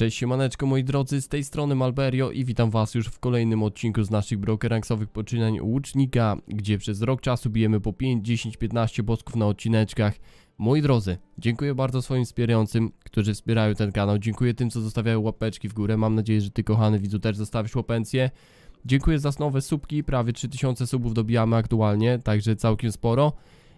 Cześć siemaneczko moi drodzy, z tej strony Malberio i witam was już w kolejnym odcinku z naszych brokeransowych poczynań Łucznika, gdzie przez rok czasu bijemy po 5, 10, 15 bosków na odcineczkach. Moi drodzy, dziękuję bardzo swoim wspierającym, którzy wspierają ten kanał, dziękuję tym co zostawiają łapeczki w górę, mam nadzieję, że ty kochany widzu też zostawisz łopencję. Dziękuję za nowe subki, prawie 3000 subów dobijamy aktualnie, także całkiem sporo.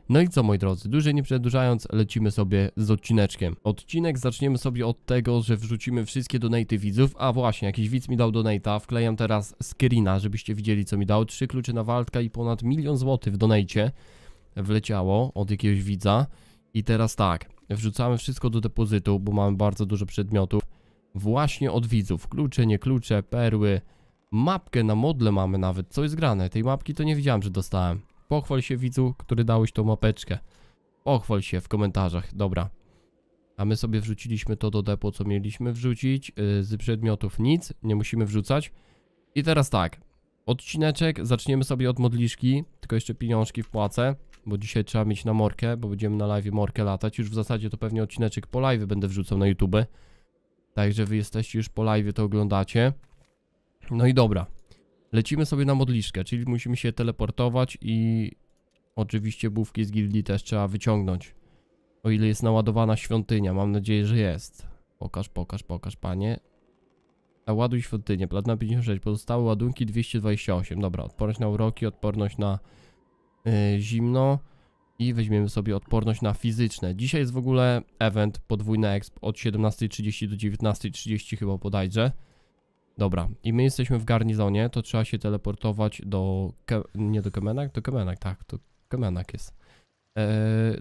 No i co moi drodzy, dłużej nie przedłużając, lecimy sobie z odcineczkiem. Odcinek zaczniemy sobie od tego, że wrzucimy wszystkie donaty widzów, a właśnie, jakiś widz mi dał donata, wklejam teraz screena, żebyście widzieli co mi dał, trzy klucze na walka i ponad milion złotych w donajcie wleciało od jakiegoś widza i teraz tak, wrzucamy wszystko do depozytu, bo mamy bardzo dużo przedmiotów właśnie od widzów, klucze, nie klucze, perły, mapkę na modle mamy nawet, co jest grane, tej mapki to nie widziałem, że dostałem. Pochwal się widzu, który dałeś tą mapeczkę. Pochwal się w komentarzach, dobra. A my sobie wrzuciliśmy to do depo, co mieliśmy wrzucić. Y, z przedmiotów nic, nie musimy wrzucać. I teraz tak, odcineczek zaczniemy sobie od modliszki, tylko jeszcze pieniążki wpłacę, bo dzisiaj trzeba mieć na morkę, bo będziemy na live morkę latać. Już w zasadzie to pewnie odcineczek po live będę wrzucał na YouTube. Także wy jesteście już po live, to oglądacie. No i dobra, Lecimy sobie na modliszkę, czyli musimy się teleportować i oczywiście bówki z gildii też trzeba wyciągnąć. O ile jest naładowana świątynia, mam nadzieję, że jest. Pokaż, pokaż, pokaż, panie. Ładuj świątynię, platna 56, pozostałe ładunki 228. Dobra, odporność na uroki, odporność na yy, zimno i weźmiemy sobie odporność na fizyczne. Dzisiaj jest w ogóle event podwójny exp od 17.30 do 19.30 chyba podajże. Dobra, i my jesteśmy w garnizonie, to trzeba się teleportować do... Ke nie do Kemenak? Do Kemenak, tak, to Kemenak jest. Eee,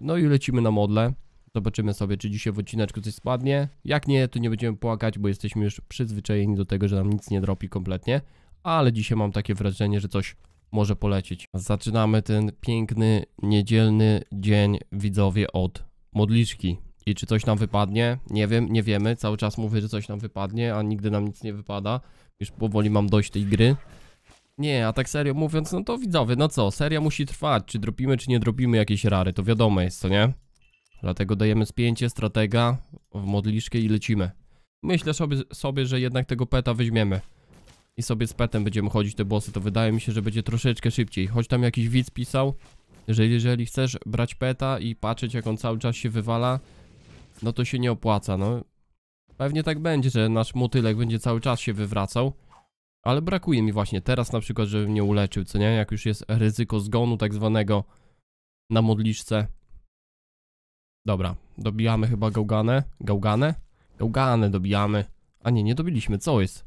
no i lecimy na modle. Zobaczymy sobie, czy dzisiaj w odcineczku coś spadnie. Jak nie, to nie będziemy płakać, bo jesteśmy już przyzwyczajeni do tego, że nam nic nie dropi kompletnie. Ale dzisiaj mam takie wrażenie, że coś może polecieć. Zaczynamy ten piękny, niedzielny dzień, widzowie, od modliczki. I czy coś nam wypadnie? Nie wiem, nie wiemy. Cały czas mówię, że coś nam wypadnie, a nigdy nam nic nie wypada. Już powoli mam dość tej gry. Nie, a tak serio mówiąc, no to widzowie, no co, seria musi trwać. Czy dropimy, czy nie dropimy jakieś rary, to wiadomo jest, co nie? Dlatego dajemy spięcie, stratega w modliszkę i lecimy. Myślę sobie, sobie, że jednak tego peta weźmiemy. I sobie z petem będziemy chodzić te bossy, to wydaje mi się, że będzie troszeczkę szybciej. Choć tam jakiś widz pisał, że jeżeli chcesz brać peta i patrzeć jak on cały czas się wywala, no to się nie opłaca, no. Pewnie tak będzie, że nasz motylek będzie cały czas się wywracał. Ale brakuje mi właśnie teraz na przykład, żebym nie uleczył, co nie? Jak już jest ryzyko zgonu tak zwanego na modliszce. Dobra, dobijamy chyba gałganę. Gałganę? Gałganę dobijamy. A nie, nie dobiliśmy, co jest?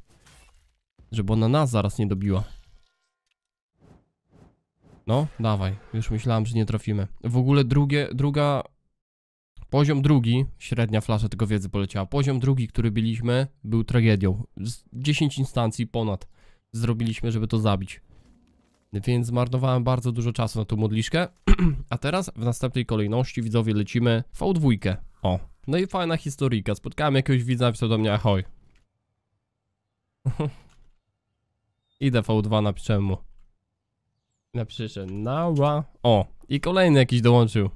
Żeby ona nas zaraz nie dobiła. No, dawaj. Już myślałem, że nie trafimy. W ogóle drugie, druga Poziom drugi, średnia flasza tego wiedzy poleciała. Poziom drugi, który byliśmy, był tragedią. Z 10 instancji ponad zrobiliśmy, żeby to zabić. Więc zmarnowałem bardzo dużo czasu na tą modliszkę. A teraz w następnej kolejności widzowie lecimy V2. O. No i fajna historyjka. Spotkałem jakiegoś widza, napisał do mnie ahoj. Idę V2 napiszę mu. Napiszę nała. O. I kolejny jakiś dołączył.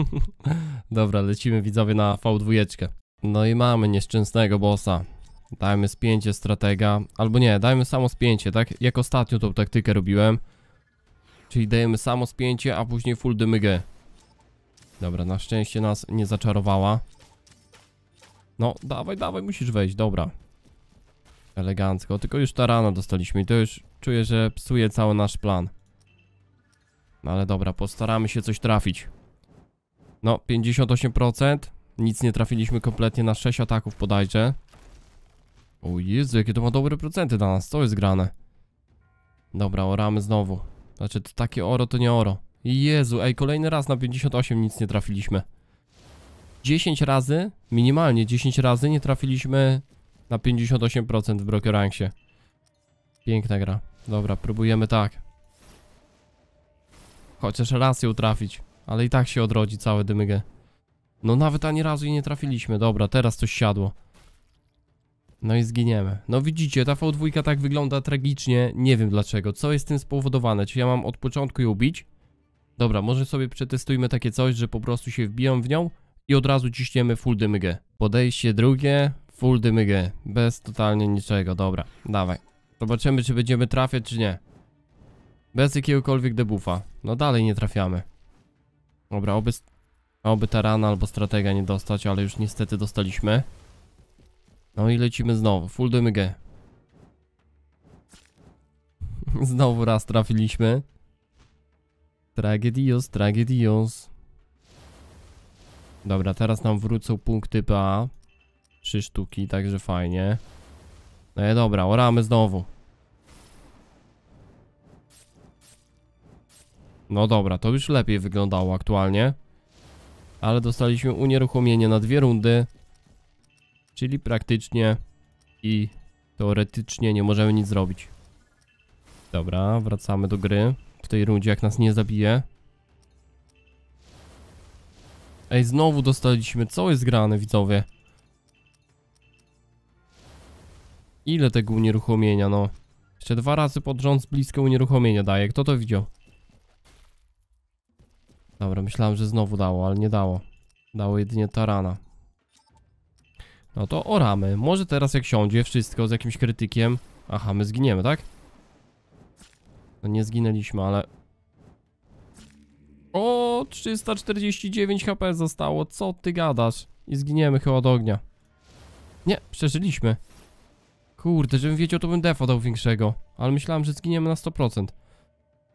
Dobra, lecimy widzowie na V2. No i mamy nieszczęsnego bossa. Dajmy spięcie stratega, albo nie, dajmy samo spięcie, tak? Jak ostatnio tą taktykę robiłem. Czyli dajemy samo spięcie, a później full dymygę. Dobra, na szczęście nas nie zaczarowała. No, dawaj, dawaj, musisz wejść, dobra. Elegancko, tylko już ta rana dostaliśmy i to już czuję, że psuje cały nasz plan. No ale dobra, postaramy się coś trafić. No, 58%. Nic nie trafiliśmy kompletnie na 6 ataków podajcie. O Jezu, jakie to ma dobre procenty dla nas. To jest grane. Dobra, oramy znowu. Znaczy, to takie oro to nie oro. Jezu, ej, kolejny raz na 58 nic nie trafiliśmy. 10 razy, minimalnie 10 razy nie trafiliśmy na 58% w Broker Ranksie. Piękna gra. Dobra, próbujemy tak. Chociaż raz ją trafić. Ale i tak się odrodzi całe dymygę. No nawet ani razu jej nie trafiliśmy. Dobra, teraz coś siadło. No i zginiemy. No widzicie, ta V2 tak wygląda tragicznie. Nie wiem dlaczego. Co jest tym spowodowane? Czy ja mam od początku ją bić? Dobra, może sobie przetestujmy takie coś, że po prostu się wbijam w nią i od razu ciśniemy full dymygę. Podejście drugie, full dymygę. Bez totalnie niczego. Dobra, dawaj. Zobaczymy, czy będziemy trafiać, czy nie. Bez jakiegokolwiek debuffa. No dalej nie trafiamy. Dobra, oby, oby rana albo stratega nie dostać, ale już niestety dostaliśmy. No i lecimy znowu. Full DMG. Znowu raz trafiliśmy. Tragedios, tragedios. Dobra, teraz nam wrócą punkty PA. Trzy sztuki, także fajnie. No i dobra, oramy znowu. No dobra, to już lepiej wyglądało aktualnie. Ale dostaliśmy unieruchomienie na dwie rundy. Czyli praktycznie i teoretycznie nie możemy nic zrobić. Dobra, wracamy do gry. W tej rundzie jak nas nie zabije. Ej, znowu dostaliśmy. Co jest grane, widzowie? Ile tego unieruchomienia, no? Jeszcze dwa razy pod rząd unieruchomienia daje. Kto to widział? Dobra, myślałem, że znowu dało, ale nie dało. Dało jedynie tarana. No to oramy. Może teraz jak siądzie wszystko z jakimś krytykiem... Aha, my zginiemy, tak? No nie zginęliśmy, ale... O, 349 HP zostało. Co ty gadasz? I zginiemy chyba od ognia. Nie, przeżyliśmy. Kurde, żebym wiedział, to bym defa dał większego. Ale myślałem, że zginiemy na 100%.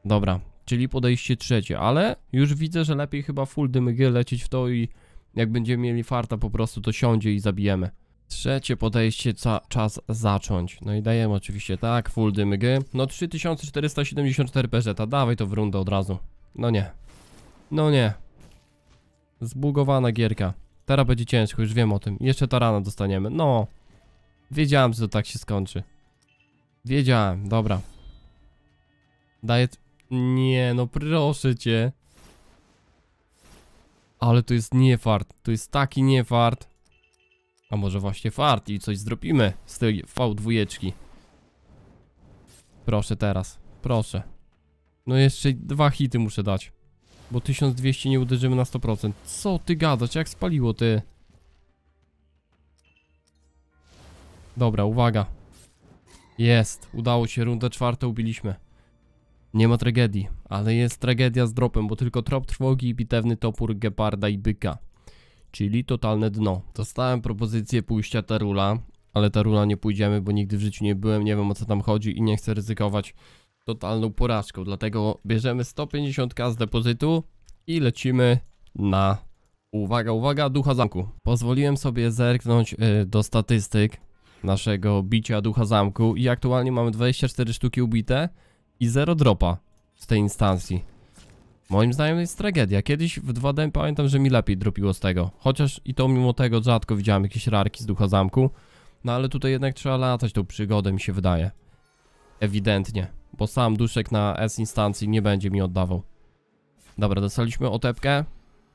Dobra, czyli podejście trzecie, ale już widzę, że lepiej chyba full dymygy lecieć w to i jak będziemy mieli farta po prostu to siądzie i zabijemy. Trzecie podejście, ca czas zacząć. No i dajemy oczywiście tak, full dymygy. No 3474 peżeta, dawaj to w rundę od razu. No nie. No nie. Zbugowana gierka. Teraz będzie ciężko, już wiem o tym. Jeszcze tarana dostaniemy. No. Wiedziałem, że to tak się skończy. Wiedziałem, dobra. Daję nie, no proszę cię. Ale to jest nie fart. To jest taki nie fart. A może właśnie fart i coś zrobimy z tej V2. Proszę teraz. Proszę. No jeszcze dwa hity muszę dać. Bo 1200 nie uderzymy na 100%. Co ty gadać? Jak spaliło ty? Dobra, uwaga. Jest. Udało się. Runda czwarta ubiliśmy. Nie ma tragedii, ale jest tragedia z dropem, bo tylko trop trwogi i bitewny topór geparda i byka. Czyli totalne dno. Dostałem propozycję pójścia Tarula, ale Tarula nie pójdziemy, bo nigdy w życiu nie byłem, nie wiem o co tam chodzi i nie chcę ryzykować totalną porażką. Dlatego bierzemy 150k z depozytu i lecimy na... Uwaga, uwaga, ducha zamku. Pozwoliłem sobie zerknąć y, do statystyk naszego bicia ducha zamku i aktualnie mamy 24 sztuki ubite i zero dropa z tej instancji. Moim zdaniem jest tragedia. Kiedyś w 2D pamiętam, że mi lepiej dropiło z tego. Chociaż i to mimo tego rzadko widziałem jakieś rarki z ducha zamku. No ale tutaj jednak trzeba latać tą przygodę mi się wydaje. Ewidentnie. Bo sam duszek na S instancji nie będzie mi oddawał. Dobra, dostaliśmy otepkę.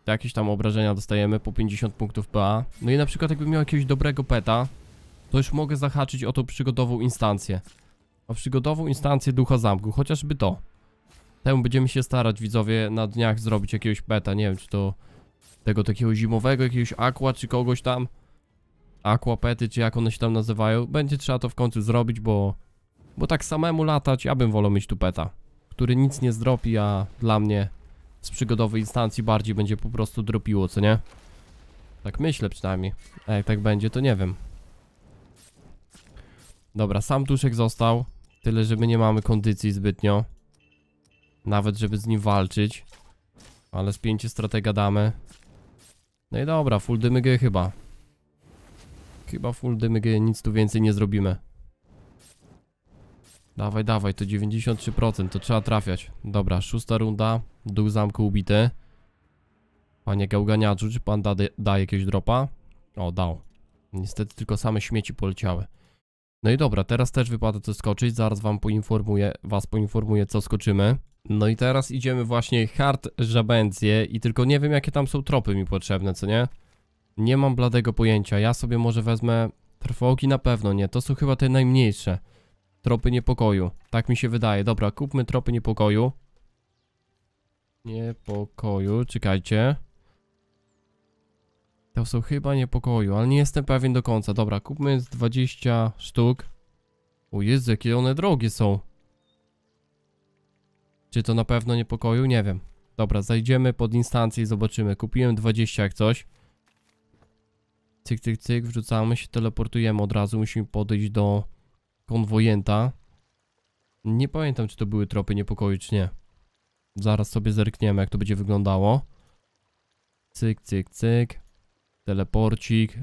Jakieś tam obrażenia dostajemy po 50 punktów PA. No i na przykład jakbym miał jakiegoś dobrego peta, to już mogę zahaczyć o tą przygodową instancję o przygodową instancję ducha zamku, chociażby to. Temu będziemy się starać, widzowie, na dniach zrobić jakiegoś beta, nie wiem, czy to tego takiego zimowego, jakiegoś aqua, czy kogoś tam. pety, czy jak one się tam nazywają. Będzie trzeba to w końcu zrobić, bo... Bo tak samemu latać, ja bym wolał mieć tu peta, który nic nie zdropi, a dla mnie z przygodowej instancji bardziej będzie po prostu dropiło, co nie? Tak myślę przynajmniej. A jak tak będzie, to nie wiem. Dobra, sam tuszek został. Tyle, że my nie mamy kondycji zbytnio. Nawet, żeby z nim walczyć. Ale spięcie stratega damy. No i dobra, full dymy chyba. Chyba full dymy nic tu więcej nie zrobimy. Dawaj, dawaj, to 93%, to trzeba trafiać. Dobra, szósta runda, dół zamku ubity. Panie gałganiaczu, czy pan da, da dropa? O, dał. Niestety tylko same śmieci poleciały. No i dobra, teraz też wypada to skoczyć, zaraz wam poinformuję, was poinformuję co skoczymy. No i teraz idziemy właśnie hard żabędzie i tylko nie wiem jakie tam są tropy mi potrzebne, co nie? Nie mam bladego pojęcia, ja sobie może wezmę trwogi na pewno, nie, to są chyba te najmniejsze. Tropy niepokoju, tak mi się wydaje, dobra, kupmy tropy niepokoju. Niepokoju, czekajcie. To są chyba niepokoju, ale nie jestem pewien do końca. Dobra, kupmy 20 sztuk. O Jezu, jakie one drogie są. Czy to na pewno niepokoju? Nie wiem. Dobra, zajdziemy pod instancję i zobaczymy. Kupiłem 20 jak coś. Cyk, cyk, cyk, wrzucamy się, teleportujemy od razu. Musimy podejść do konwojenta. Nie pamiętam, czy to były tropy niepokoju, czy nie. Zaraz sobie zerkniemy, jak to będzie wyglądało. Cyk, cyk, cyk teleporcik e,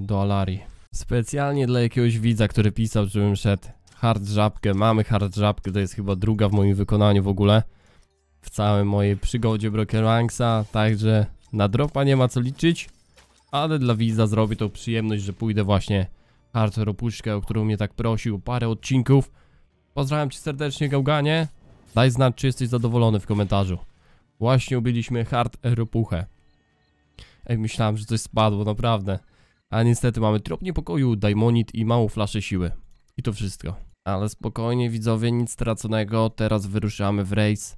do Alarii. Specjalnie dla jakiegoś widza, który pisał, żebym szedł hard żabkę. Mamy hard żabkę, to jest chyba druga w moim wykonaniu w ogóle. W całej mojej przygodzie Brokeranxa, także na dropa nie ma co liczyć. Ale dla widza zrobię tą przyjemność, że pójdę właśnie hard ropuszkę, o którą mnie tak prosił parę odcinków. Pozdrawiam cię serdecznie Gałganie. Daj znać, czy jesteś zadowolony w komentarzu. Właśnie ubiliśmy hard ropuchę. Ej, myślałem, że coś spadło, naprawdę. A niestety mamy trop niepokoju, daimonit i małą flaszę siły. I to wszystko. Ale spokojnie widzowie, nic straconego. Teraz wyruszamy w rejs.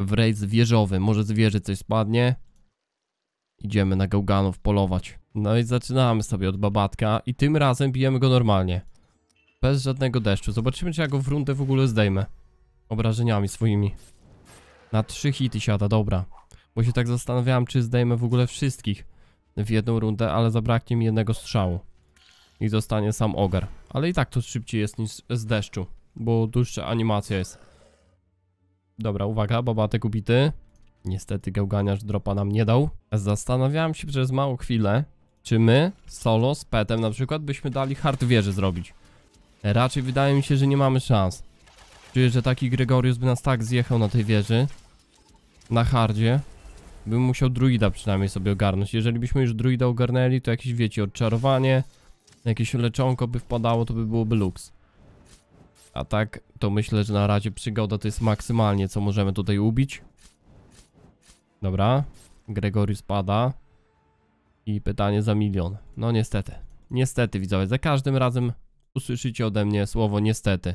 W rejs wieżowy. Może z wieży coś spadnie. Idziemy na gałganów polować. No i zaczynamy sobie od babatka i tym razem bijemy go normalnie. Bez żadnego deszczu. Zobaczymy czy ja go w rundę w ogóle zdejmę. Obrażeniami swoimi. Na trzy hity siada, dobra. Bo się tak zastanawiałem, czy zdejmę w ogóle wszystkich w jedną rundę, ale zabraknie mi jednego strzału. I zostanie sam ogar. Ale i tak to szybciej jest niż z deszczu, bo dłuższa animacja jest. Dobra, uwaga, babatek ubity. Niestety gałganiarz dropa nam nie dał. Zastanawiałem się przez małą chwilę, czy my, solo, z petem na przykład, byśmy dali hard wieży zrobić. Raczej wydaje mi się, że nie mamy szans. Czuję, że taki Gregorius by nas tak zjechał na tej wieży. Na hardzie. Bym musiał druida przynajmniej sobie ogarnąć. Jeżeli byśmy już druida ogarnęli, to jakieś, wiecie, odczarowanie, jakieś leczonko by wpadało, to by byłoby luks. A tak, to myślę, że na razie przygoda to jest maksymalnie, co możemy tutaj ubić. Dobra, Gregory spada. I pytanie za milion. No niestety. Niestety, widzowie, za każdym razem usłyszycie ode mnie słowo niestety.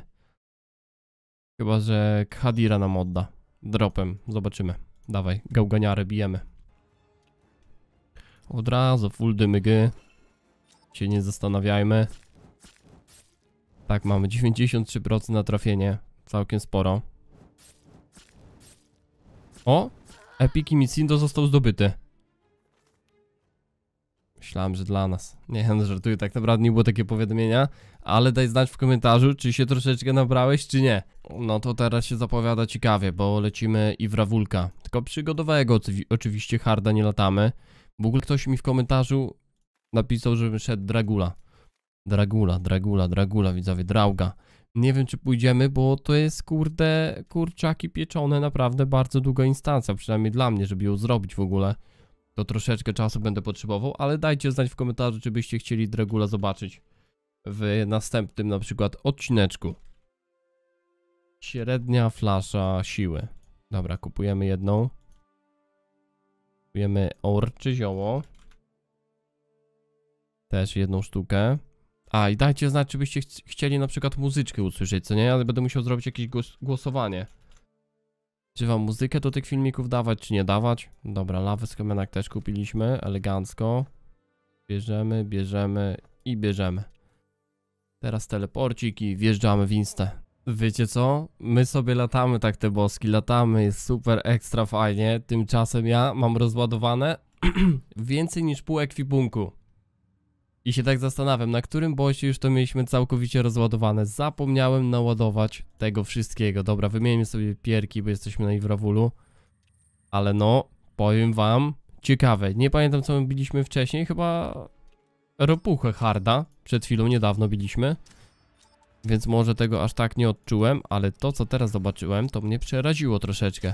Chyba, że Khadira nam odda. Dropem. Zobaczymy. Dawaj, gałganiarę bijemy. Od razu full dymygy. Się nie zastanawiajmy. Tak, mamy 93% na trafienie. Całkiem sporo. O! Epiki Mitsindo został zdobyty. Myślałem, że dla nas. Nie, no żartuję, tak naprawdę nie było takie powiadomienia, ale daj znać w komentarzu, czy się troszeczkę nabrałeś, czy nie. No to teraz się zapowiada ciekawie, bo lecimy i w Rawulka. Tylko przygotowałego oczywiście harda nie latamy. W ogóle ktoś mi w komentarzu napisał, żebym szedł Dragula. Dragula, Dragula, Dragula, widzowie, Drauga. Nie wiem, czy pójdziemy, bo to jest, kurde, kurczaki pieczone, naprawdę bardzo długa instancja, przynajmniej dla mnie, żeby ją zrobić w ogóle to troszeczkę czasu będę potrzebował, ale dajcie znać w komentarzu, czy byście chcieli Dragula zobaczyć w następnym na przykład odcineczku. Średnia flasza siły. Dobra, kupujemy jedną. Kupujemy orczy zioło. Też jedną sztukę. A, i dajcie znać, czy byście ch chcieli na przykład muzyczkę usłyszeć, co nie? Ale będę musiał zrobić jakieś głos głosowanie. Czy wam muzykę do tych filmików dawać, czy nie dawać? Dobra, lawę z kamienak też kupiliśmy, elegancko. Bierzemy, bierzemy i bierzemy. Teraz teleporcik i wjeżdżamy w Instę. Wiecie co? My sobie latamy tak te boski, latamy, jest super ekstra fajnie. Tymczasem ja mam rozładowane więcej niż pół ekwipunku. I się tak zastanawiam, na którym boście już to mieliśmy całkowicie rozładowane. Zapomniałem naładować tego wszystkiego. Dobra, wymienimy sobie pierki, bo jesteśmy na Iwrawulu. Ale no, powiem wam, ciekawe. Nie pamiętam co my biliśmy wcześniej, chyba ropuchę harda. Przed chwilą niedawno biliśmy. Więc może tego aż tak nie odczułem, ale to co teraz zobaczyłem, to mnie przeraziło troszeczkę.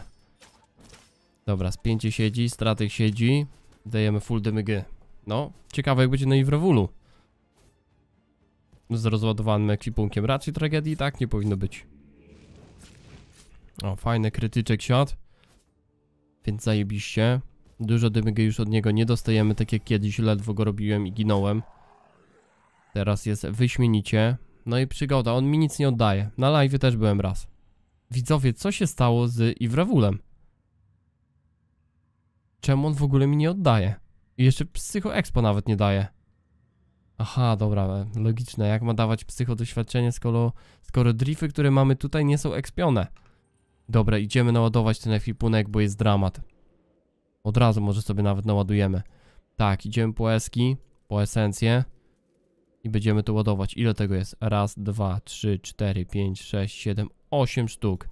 Dobra, spięcie siedzi, stratek siedzi. Dajemy full demygy. No, ciekawe jak będzie na no Iwrewulu. Z rozładowanym ekwipunkiem. Raczej tragedii tak nie powinno być. O, fajny krytyczek siad. Więc zajebiście. Dużo dymygy już od niego nie dostajemy, tak jak kiedyś ledwo go robiłem i ginąłem. Teraz jest wyśmienicie. No i przygoda, on mi nic nie oddaje. Na live też byłem raz. Widzowie, co się stało z Iwrawulem? Czemu on w ogóle mi nie oddaje? I jeszcze psycho expo nawet nie daje. Aha, dobra, logiczne. Jak ma dawać psycho doświadczenie, skoro, skoro drify, które mamy tutaj, nie są expione? Dobra, idziemy naładować ten efipunek, bo jest dramat. Od razu może sobie nawet naładujemy. Tak, idziemy po eski, po esencję. I będziemy to ładować. Ile tego jest? Raz, dwa, trzy, cztery, pięć, sześć, siedem, osiem sztuk.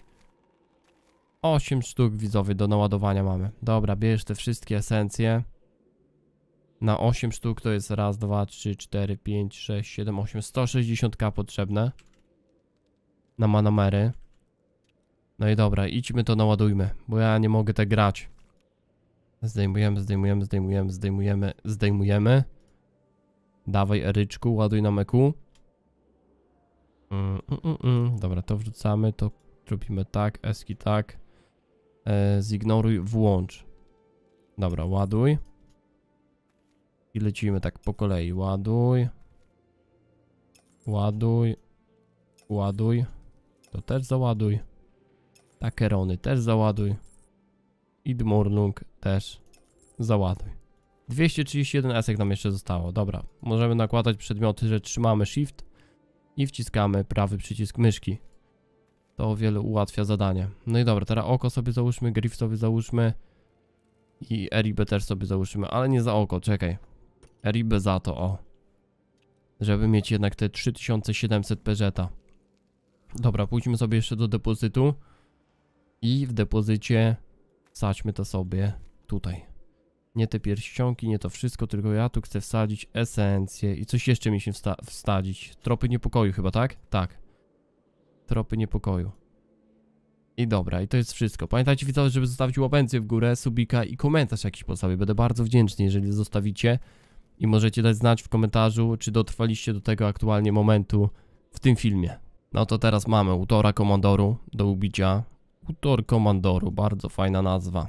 Osiem sztuk, widzowie, do naładowania mamy. Dobra, bierz te wszystkie esencje na 8 sztuk to jest raz, dwa, trzy, cztery, pięć, sześć, siedem, osiem, 160k potrzebne na manomery. No i dobra, idźmy to naładujmy, bo ja nie mogę tak grać. Zdejmujemy, zdejmujemy, zdejmujemy, zdejmujemy, zdejmujemy. Dawaj eryczku, ładuj na meku. Mm, mm, mm. mm. Dobra, to wrzucamy, to robimy tak, eski tak. E, zignoruj, włącz. Dobra, ładuj. I lecimy tak po kolei. Ładuj. Ładuj. Ładuj. To też załaduj. Takerony też załaduj. I Dmurlung też załaduj. 231 esek nam jeszcze zostało. Dobra, możemy nakładać przedmioty, że trzymamy Shift i wciskamy prawy przycisk myszki. To o wiele ułatwia zadanie. No i dobra, teraz oko sobie załóżmy, griff sobie załóżmy i eribę też sobie załóżmy, ale nie za oko, czekaj. Ribę za to, o. Żeby mieć jednak te 3700 peżeta. Dobra, pójdźmy sobie jeszcze do depozytu. I w depozycie wsadźmy to sobie tutaj. Nie te pierścionki, nie to wszystko, tylko ja tu chcę wsadzić esencję i coś jeszcze mi się wsta wsadzić. Tropy niepokoju chyba, tak? Tak. Tropy niepokoju. I dobra, i to jest wszystko. Pamiętajcie widzowie, żeby zostawić łapencję w górę, subika i komentarz jakiś po sobie. Będę bardzo wdzięczny, jeżeli zostawicie i możecie dać znać w komentarzu, czy dotrwaliście do tego aktualnie momentu w tym filmie. No to teraz mamy Utora Komandoru do ubicia. Utor Komandoru, bardzo fajna nazwa.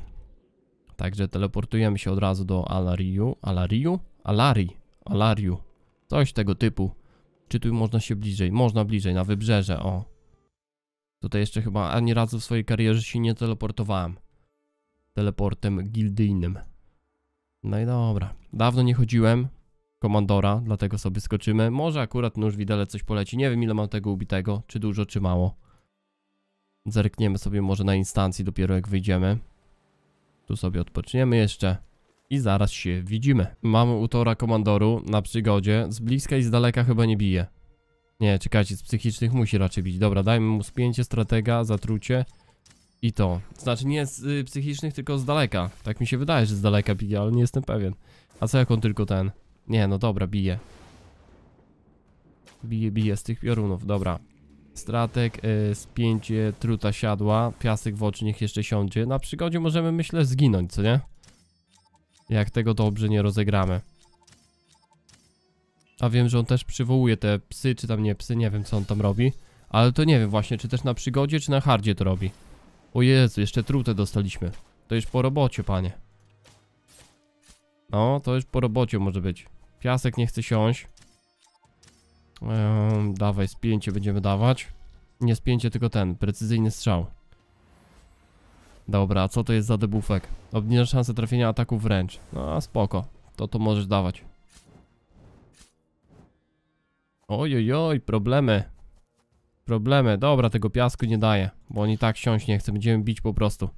Także teleportujemy się od razu do Alariu. Alariu? Alari. Alariu. Coś tego typu. Czy tu można się bliżej? Można bliżej, na wybrzeże, o. Tutaj jeszcze chyba ani razu w swojej karierze się nie teleportowałem. Teleportem gildyjnym. No i dobra. Dawno nie chodziłem. Komandora, dlatego sobie skoczymy. Może akurat nóż widele coś poleci. Nie wiem ile mam tego ubitego, czy dużo, czy mało. Zerkniemy sobie może na instancji dopiero jak wyjdziemy. Tu sobie odpoczniemy jeszcze. I zaraz się widzimy. Mamy utora komandoru na przygodzie. Z bliska i z daleka chyba nie bije. Nie, czekajcie, z psychicznych musi raczej bić. Dobra, dajmy mu spięcie stratega, zatrucie. I to. Znaczy nie z y, psychicznych, tylko z daleka. Tak mi się wydaje, że z daleka bije, ale nie jestem pewien. A co jak on tylko ten? Nie, no dobra, bije. Bije, bije z tych piorunów, dobra. Stratek, y, spięcie, truta siadła, piasek w oczy niech jeszcze siądzie. Na przygodzie możemy, myślę, zginąć, co nie? Jak tego dobrze nie rozegramy. A wiem, że on też przywołuje te psy, czy tam nie psy, nie wiem co on tam robi. Ale to nie wiem właśnie, czy też na przygodzie, czy na hardzie to robi. O Jezu, jeszcze trutę dostaliśmy. To już po robocie, panie. No, to już po robocie może być. Piasek nie chce siąść. Ehm, dawaj, spięcie będziemy dawać. Nie spięcie, tylko ten, precyzyjny strzał. Dobra, a co to jest za debufek? Obniża szansę trafienia ataku wręcz. No, spoko. To to możesz dawać. Ojojoj, problemy. Problemy. Dobra, tego piasku nie daje, bo on i tak siąść nie chce. Będziemy bić po prostu.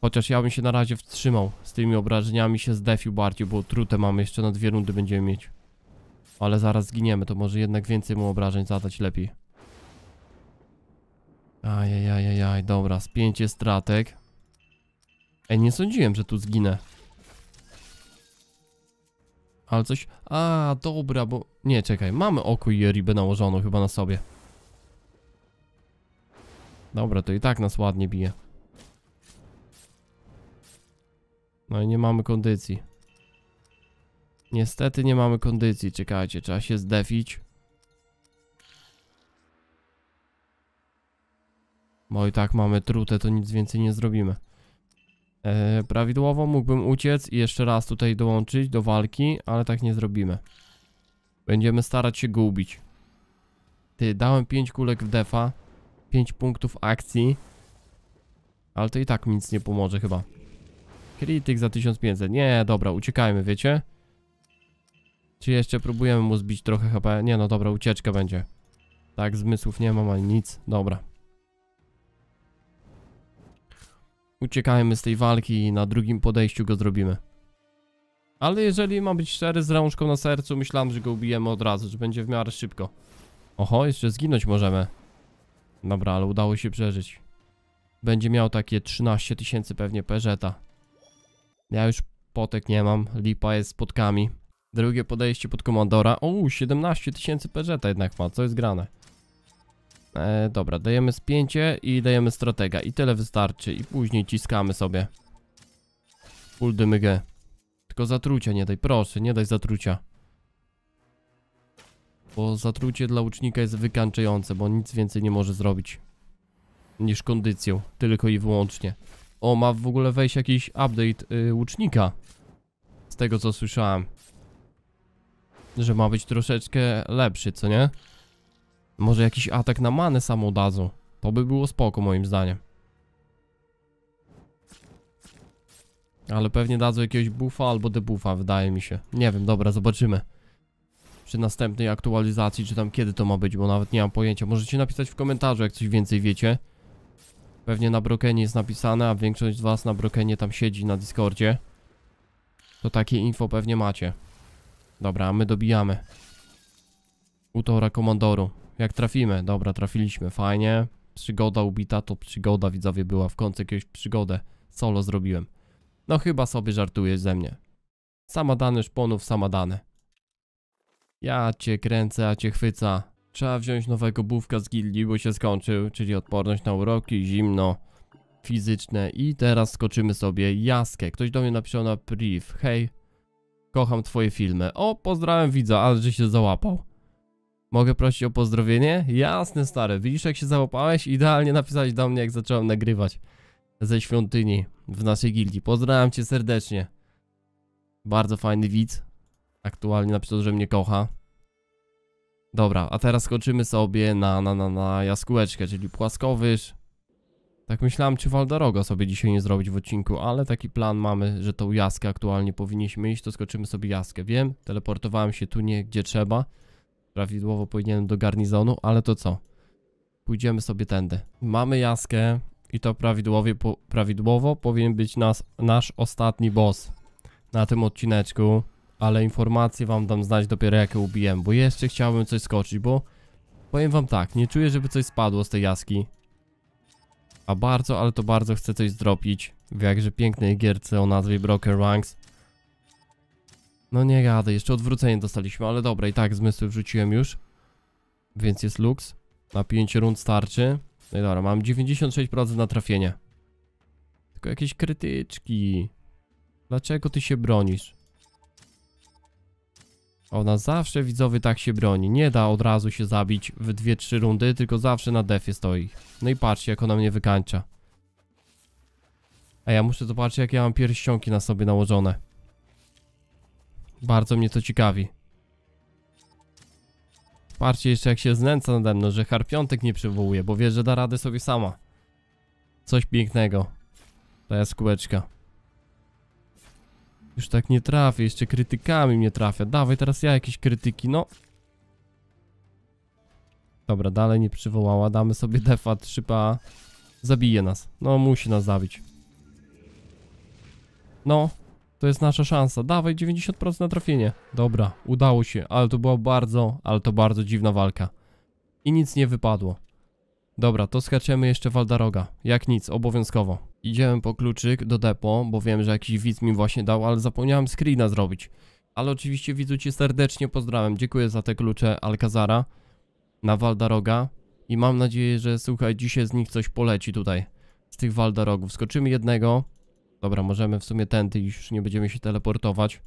Chociaż ja bym się na razie wstrzymał. Z tymi obrażeniami się zdefił bardziej, bo trutę mamy. Jeszcze na dwie rundy będziemy mieć. Ale zaraz zginiemy, to może jednak więcej mu obrażeń zadać lepiej. Ajajajajaj, dobra, spięcie stratek. Ej, nie sądziłem, że tu zginę. Ale coś... A, dobra, bo... Nie, czekaj, mamy oko Jeribę nałożoną chyba na sobie. Dobra, to i tak nas ładnie bije. No i nie mamy kondycji. Niestety nie mamy kondycji, czekajcie, trzeba się zdefić. Bo i tak mamy trutę, to nic więcej nie zrobimy. E, prawidłowo mógłbym uciec i jeszcze raz tutaj dołączyć do walki, ale tak nie zrobimy. Będziemy starać się go ubić. Ty, dałem 5 kulek w defa. 5 punktów akcji. Ale to i tak mi nic nie pomoże chyba. Krytyk za 1500. Nie, dobra, uciekajmy, wiecie? Czy jeszcze próbujemy mu zbić trochę HP? Nie, no dobra, ucieczka będzie. Tak, zmysłów nie mam ani nic. Dobra. Uciekajmy z tej walki i na drugim podejściu go zrobimy. Ale jeżeli ma być szczery, z rączką na sercu, myślałem, że go ubijemy od razu, że będzie w miarę szybko. Oho, jeszcze zginąć możemy. Dobra, ale udało się przeżyć. Będzie miał takie 13 tysięcy pewnie peżeta. Ja już potek nie mam, lipa jest z potkami. Drugie podejście pod komandora. O, 17 tysięcy peżeta jednak ma, co jest grane. E, dobra, dajemy spięcie i dajemy stratega i tyle wystarczy i później ciskamy sobie. Full Tylko zatrucia nie daj, proszę, nie daj zatrucia. Bo zatrucie dla łucznika jest wykańczające, bo nic więcej nie może zrobić. Niż kondycją, tylko i wyłącznie. O, ma w ogóle wejść jakiś update yy, łucznika. Z tego co słyszałem. Że ma być troszeczkę lepszy, co nie? Może jakiś atak na manę samą dadzą. To by było spoko moim zdaniem. Ale pewnie dadzą jakiegoś buffa albo debuffa, wydaje mi się. Nie wiem, dobra, zobaczymy przy następnej aktualizacji, czy tam kiedy to ma być, bo nawet nie mam pojęcia. Możecie napisać w komentarzu, jak coś więcej wiecie. Pewnie na Brokenie jest napisane, a większość z was na Brokenie tam siedzi na Discordzie. To takie info pewnie macie. Dobra, my dobijamy. Utora Komandoru. Jak trafimy? Dobra, trafiliśmy, fajnie. Przygoda ubita to przygoda, widzowie, była. W końcu jakąś przygodę solo zrobiłem. No chyba sobie żartujesz ze mnie. Sama dane szponów, sama dane. Ja cię kręcę, a cię chwyca. Trzeba wziąć nowego bówka z gildii, bo się skończył, czyli odporność na uroki, zimno fizyczne. I teraz skoczymy sobie jaskę. Ktoś do mnie napisał na priv. Hej, kocham twoje filmy. O, pozdrawiam widza, ale że się załapał. Mogę prosić o pozdrowienie? Jasne stary, widzisz jak się załapałeś? Idealnie napisałeś do mnie jak zacząłem nagrywać ze świątyni w naszej gildii. Pozdrawiam cię serdecznie. Bardzo fajny widz aktualnie napisał, że mnie kocha. Dobra, a teraz skoczymy sobie na, na, na, na jaskółeczkę, czyli płaskowyż. Tak myślałem, czy Waldorogo sobie dzisiaj nie zrobić w odcinku, ale taki plan mamy, że tą jaskę aktualnie powinniśmy iść, to skoczymy sobie jaskę. Wiem, teleportowałem się tu nie gdzie trzeba. Prawidłowo powinienem do garnizonu, ale to co? Pójdziemy sobie tędy. Mamy jaskę i to prawidłowo, prawidłowo powinien być nas, nasz ostatni boss na tym odcineczku ale informacje wam dam znać dopiero jakie ubiłem, bo jeszcze chciałbym coś skoczyć, bo powiem wam tak, nie czuję, żeby coś spadło z tej jaski. A bardzo, ale to bardzo chcę coś zdropić w jakże pięknej gierce o nazwie Broker Ranks. No nie gadę, jeszcze odwrócenie dostaliśmy, ale dobra, i tak zmysły wrzuciłem już. Więc jest lux. Na 5 rund starczy. No i dobra, mam 96% na trafienie. Tylko jakieś krytyczki. Dlaczego ty się bronisz? Ona zawsze widzowy tak się broni. Nie da od razu się zabić w 2-3 rundy, tylko zawsze na defie stoi. No i patrzcie, jak ona mnie wykańcza. A ja muszę zobaczyć, jak ja mam pierścionki na sobie nałożone. Bardzo mnie to ciekawi. Patrzcie jeszcze, jak się znęca nade mną, że harpiątek nie przywołuje, bo wie, że da radę sobie sama. Coś pięknego. To jest kółeczka. Już tak nie trafię, jeszcze krytykami mnie trafia. Dawaj, teraz ja jakieś krytyki, no. Dobra, dalej nie przywołała. Damy sobie defa, trzypa. Zabije nas. No, musi nas zabić. No, to jest nasza szansa. Dawaj, 90% na trafienie. Dobra, udało się, ale to była bardzo, ale to bardzo dziwna walka. I nic nie wypadło. Dobra, to skaczemy jeszcze Waldaroga. Jak nic, obowiązkowo. Idziemy po kluczyk do depo, bo wiem, że jakiś widz mi właśnie dał, ale zapomniałem screena zrobić. Ale oczywiście widzu cię serdecznie pozdrawiam. Dziękuję za te klucze Alcazara na Waldaroga. I mam nadzieję, że słuchaj, dzisiaj z nich coś poleci tutaj. Z tych Waldarogów. Skoczymy jednego. Dobra, możemy w sumie tędy już nie będziemy się teleportować.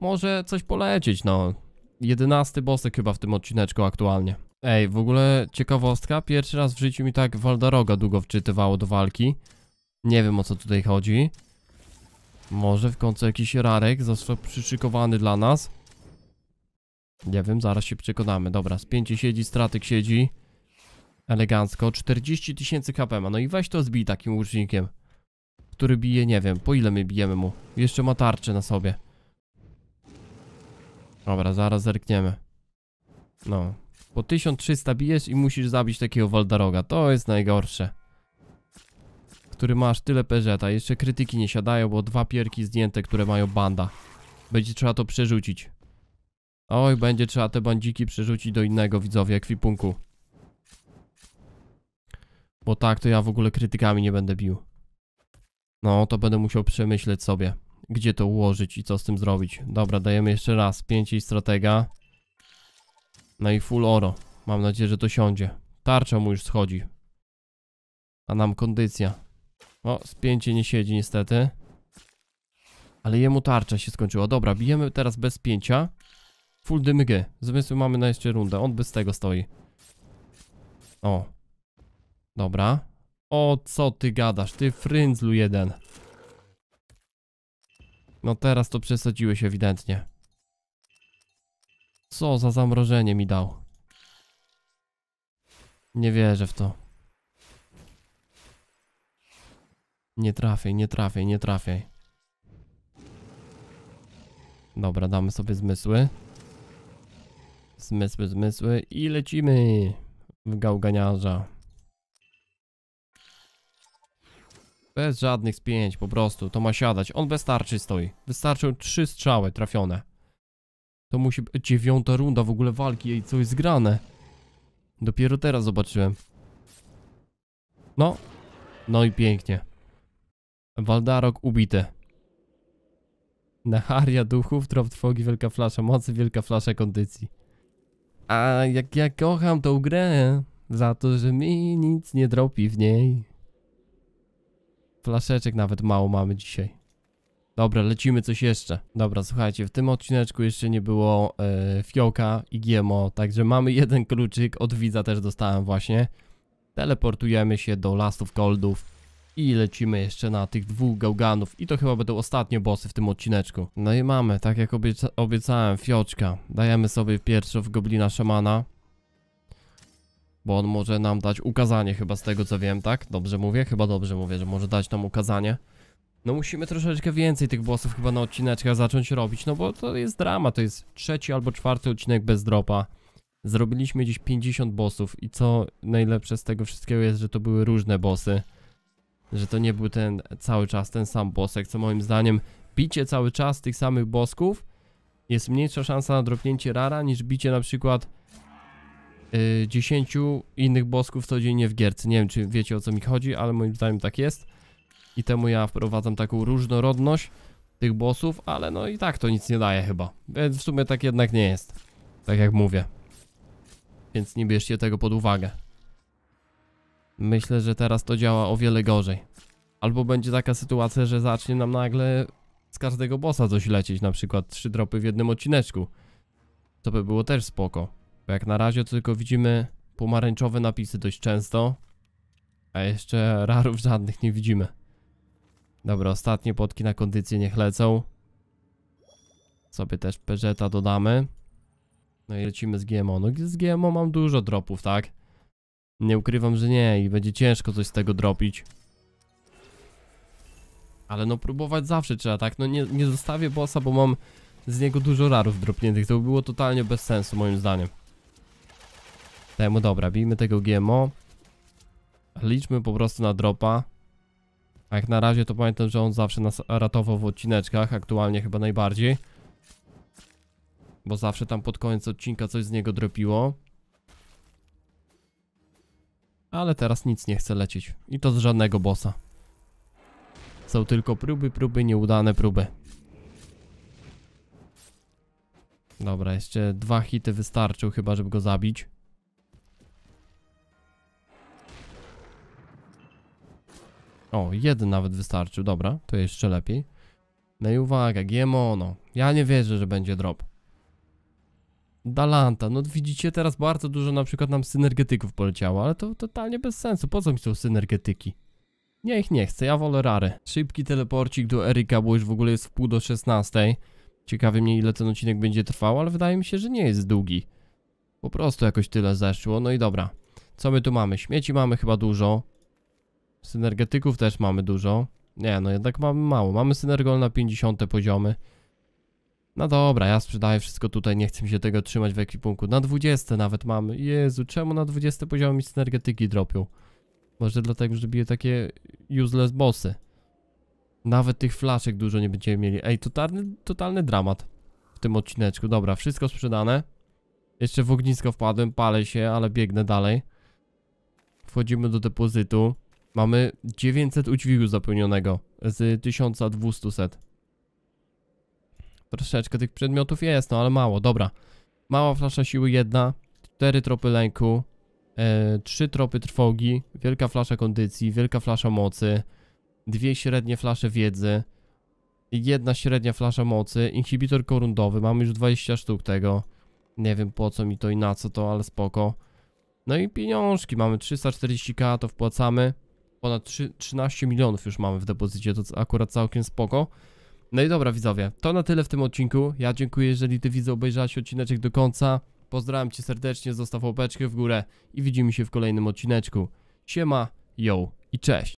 Może coś polecieć, no. Jedenasty bosek chyba w tym odcineczku aktualnie. Ej, w ogóle ciekawostka, pierwszy raz w życiu mi tak Waldaroga długo wczytywało do walki. Nie wiem o co tutaj chodzi. Może w końcu jakiś rarek został przyszykowany dla nas. Nie wiem, zaraz się przekonamy. Dobra, spięcie siedzi, stratyk siedzi. Elegancko, 40 tysięcy HP ma. No i weź to zbij takim łucznikiem. Który bije, nie wiem, po ile my bijemy mu. Jeszcze ma tarczę na sobie. Dobra, zaraz zerkniemy. No, po 1300 bijesz i musisz zabić takiego Waldaroga. To jest najgorsze. Który masz tyle peżeta. Jeszcze krytyki nie siadają, bo dwa pierki zdjęte, które mają banda. Będzie trzeba to przerzucić. Oj, będzie trzeba te bandziki przerzucić do innego widzowie ekwipunku. Bo tak, to ja w ogóle krytykami nie będę bił. No, to będę musiał przemyśleć sobie, gdzie to ułożyć i co z tym zrobić. Dobra, dajemy jeszcze raz. Pięć i stratega. No i full oro. Mam nadzieję, że to siądzie. Tarcza mu już schodzi. A nam kondycja. O, spięcie nie siedzi niestety. Ale jemu tarcza się skończyła. Dobra, bijemy teraz bez pięcia. Full DMG. Zmysły mamy na jeszcze rundę. On bez tego stoi. O. Dobra. O, co ty gadasz? Ty fryndzlu jeden. No teraz to przesadziłeś ewidentnie. Co za zamrożenie mi dał. Nie wierzę w to. Nie trafiaj, nie trafiaj, nie trafiaj. Dobra, damy sobie zmysły. Zmysły, zmysły i lecimy w gałganiarza. Bez żadnych spięć, po prostu. To ma siadać. On bez stoi. Wystarczą trzy strzały trafione. To musi być dziewiąta runda w ogóle walki, jej co jest grane. Dopiero teraz zobaczyłem. No. No i pięknie. Waldarok ubity. Naharia duchów, drop trwogi, wielka flasza mocy, wielka flasza kondycji. A jak ja kocham tą grę, za to, że mi nic nie dropi w niej. Flaszeczek nawet mało mamy dzisiaj. Dobra, lecimy coś jeszcze. Dobra, słuchajcie, w tym odcineczku jeszcze nie było yy, fiołka i Gemo, także mamy jeden kluczyk, od widza też dostałem właśnie. Teleportujemy się do Lastów Coldów i lecimy jeszcze na tych dwóch gałganów i to chyba będą ostatnie bossy w tym odcineczku. No i mamy, tak jak obieca obiecałem, fioczka. Dajemy sobie pierwszą w Goblina Szamana. Bo on może nam dać ukazanie chyba z tego co wiem, tak? Dobrze mówię? Chyba dobrze mówię, że może dać nam ukazanie. No musimy troszeczkę więcej tych bossów chyba na odcineczkach zacząć robić, no bo to jest drama, to jest trzeci albo czwarty odcinek bez dropa. Zrobiliśmy gdzieś 50 bossów i co najlepsze z tego wszystkiego jest, że to były różne bossy. Że to nie był ten cały czas ten sam bossek, co moim zdaniem bicie cały czas tych samych bosków jest mniejsza szansa na dropnięcie rara niż bicie na przykład yy, 10 innych bosków codziennie w gierce. Nie wiem, czy wiecie o co mi chodzi, ale moim zdaniem tak jest. Dzięki temu ja wprowadzam taką różnorodność tych bossów, ale no i tak to nic nie daje chyba. Więc w sumie tak jednak nie jest. Tak jak mówię. Więc nie bierzcie tego pod uwagę. Myślę, że teraz to działa o wiele gorzej. Albo będzie taka sytuacja, że zacznie nam nagle z każdego bossa coś lecieć, na przykład trzy dropy w jednym odcineczku. To by było też spoko. Bo jak na razie tylko widzimy pomarańczowe napisy dość często, a jeszcze rarów żadnych nie widzimy. Dobra, ostatnie potki na kondycję niech lecą. Sobie też Peżeta dodamy. No i lecimy z GMO. No z GMO mam dużo dropów, tak? Nie ukrywam, że nie i będzie ciężko coś z tego dropić. Ale no próbować zawsze trzeba, tak? No nie, nie zostawię bossa, bo mam z niego dużo rarów dropniętych. To by było totalnie bez sensu moim zdaniem. Temu dobra, bijmy tego GMO. Liczmy po prostu na dropa. A jak na razie to pamiętam, że on zawsze nas ratował w odcineczkach, aktualnie chyba najbardziej. Bo zawsze tam pod koniec odcinka coś z niego dropiło. Ale teraz nic nie chce lecieć. I to z żadnego bossa. Są tylko próby, próby, nieudane próby. Dobra, jeszcze dwa hity wystarczą chyba, żeby go zabić. O, jeden nawet wystarczył, dobra, to jeszcze lepiej. No i uwaga, Giemono. Ja nie wierzę, że będzie drop. Dalanta, no widzicie teraz bardzo dużo na przykład nam synergetyków poleciało, ale to totalnie bez sensu, po co mi są synergetyki? Nie, ich nie chcę, ja wolę rary. Szybki teleporcik do Erika, bo już w ogóle jest w pół do 16. Ciekawi mnie ile ten odcinek będzie trwał, ale wydaje mi się, że nie jest długi. Po prostu jakoś tyle zeszło, no i dobra. Co my tu mamy? Śmieci mamy chyba dużo. Synergetyków też mamy dużo. Nie, no jednak mamy mało. Mamy synergol na 50 poziomy. No dobra, ja sprzedaję wszystko tutaj, nie chcę mi się tego trzymać w ekwipunku. Na 20 nawet mamy. Jezu, czemu na 20 poziomie mi synergetyki dropią? Może dlatego, że bije takie useless bossy. Nawet tych flaszek dużo nie będziemy mieli. Ej, totalny, totalny dramat w tym odcineczku. Dobra, wszystko sprzedane. Jeszcze w ognisko wpadłem, palę się, ale biegnę dalej. Wchodzimy do depozytu. Mamy 900 udźwigu zapełnionego z 1200 Troszeczkę tych przedmiotów jest, no ale mało, dobra. Mała flasza siły jedna, 4 tropy lęku, e, 3 tropy trwogi, wielka flasza kondycji, wielka flasza mocy, dwie średnie flasze wiedzy, jedna średnia flasza mocy, inhibitor korundowy, mamy już 20 sztuk tego. Nie wiem po co mi to i na co to, ale spoko. No i pieniążki, mamy 340k, to wpłacamy ponad 3, 13 milionów już mamy w depozycie, to akurat całkiem spoko. No i dobra widzowie, to na tyle w tym odcinku. Ja dziękuję, jeżeli ty widzę obejrzałeś odcineczek do końca. Pozdrawiam cię serdecznie, zostaw łapeczkę w górę i widzimy się w kolejnym odcineczku. Siema, yo i cześć.